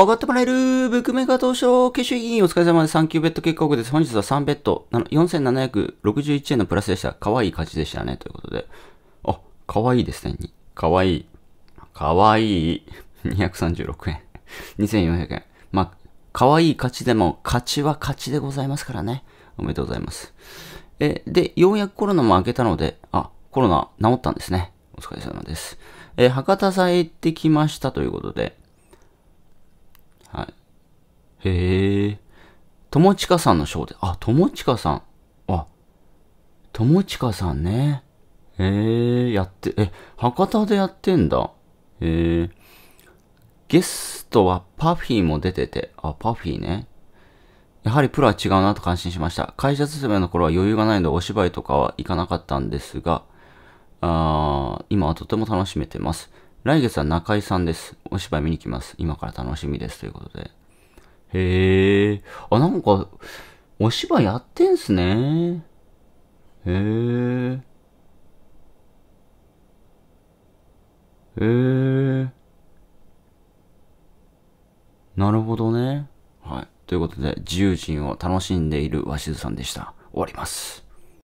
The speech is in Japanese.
上がってもらえるブックメーカー東証決勝委員お疲れ様です。3級ベッド結果です。本日は3ベッド、4761円のプラスでした。可愛い勝ちでしたね。ということで。あ、可愛いですね。可愛い。可愛い。236円。2400円。まあ、可愛い勝ちでも、勝ちは勝ちでございますからね。おめでとうございます。え、で、ようやくコロナも明けたので、あ、コロナ治ったんですね。お疲れ様です。えー、博多さん行ってきましたということで、へえ。友近さんのショーで、あ、友近さん。あ、友近さんね。へえ、やって、え、博多でやってんだ。へえ。ゲストはパフィーも出てて、あ、パフィーね。やはりプロは違うなと感心しました。会社勤めの頃は余裕がないのでお芝居とかは行かなかったんですが、あ今はとても楽しめてます。来月は中井さんです。お芝居見に来ます。今から楽しみです。ということで。へえ。あ、なんか、お芝居やってんすね。へえ。へえ。なるほどね。はい。ということで、自由人を楽しんでいる鷲津さんでした。終わります。